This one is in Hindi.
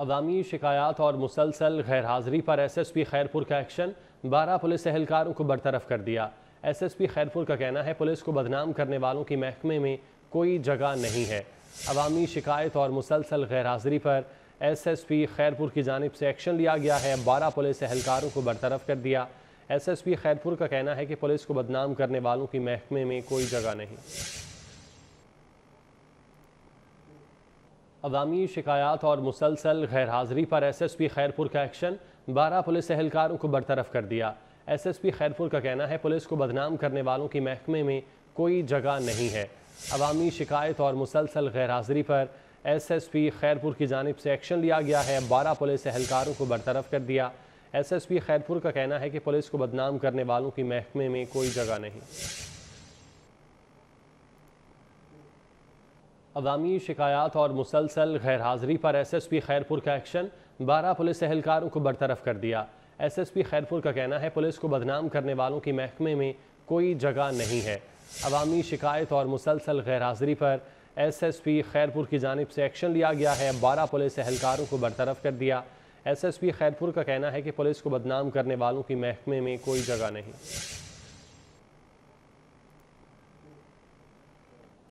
अवामी शिकायात और मुसलसल गैर हाजिरी पर एस एस पी खैरपुर का एक्शन बारह पुलिस एहलकारों को बरतरफ कर दिया एस एस पी खैरपुर का कहना है पुलिस को बदनाम करने वालों की महकमे में कोई जगह नहीं है अवामी शिकायत और मुसलसल गैर हाजिरी पर एस एस पी खैरपुर की जानब से एक्शन लिया गया है बारह पुलिस एहलकारों को बरतरफ कर दिया एस एस पी खैरपुर का कहना है कि पुलिस को बदनाम करने वालों की महकमे में कोई जगह नहीं अवामी शिकायात और मुसलसल गैर हाजिरी पर एस एस पी खैरपुर का एक्शन बारह पुलिस एहलकारों को बरतरफ कर दिया एस एस पी खैरपुर का कहना है पुलिस को बदनाम करने वालों की महकमे में कोई जगह नहीं है अवामी शिकायत और मुसलसल गैर हाजिरी पर एस एस पी खैरपुर की जानब से एक्शन लिया गया है बारह पुलिस एहलकारों को बरतरफ कर दिया एस एस पी खैरपुर का कहना है कि पुलिस को बदनाम करने वालों की महकमे में कोई जगह नहीं अवामी शिकायात और मुसलसल गैर हाजिरी पर एस एस पी खैरपुर का एक्शन बारह पुलिस एहलकारों को बरतरफ कर दिया एस एस पी खैरपुर का कहना है पुलिस को बदनाम करने वालों की महकमे में कोई जगह नहीं है अवामी शिकायत और मुसलसल गैर हाजिरी पर एस एस पी खैरपुर की जानब से एक्शन लिया गया है बारह पुलिस एहलकारों को बरतरफ कर दिया एस एस पी खैरपुर का कहना है कि पुलिस को बदनाम करने वालों की महकमे में कोई जगह नहीं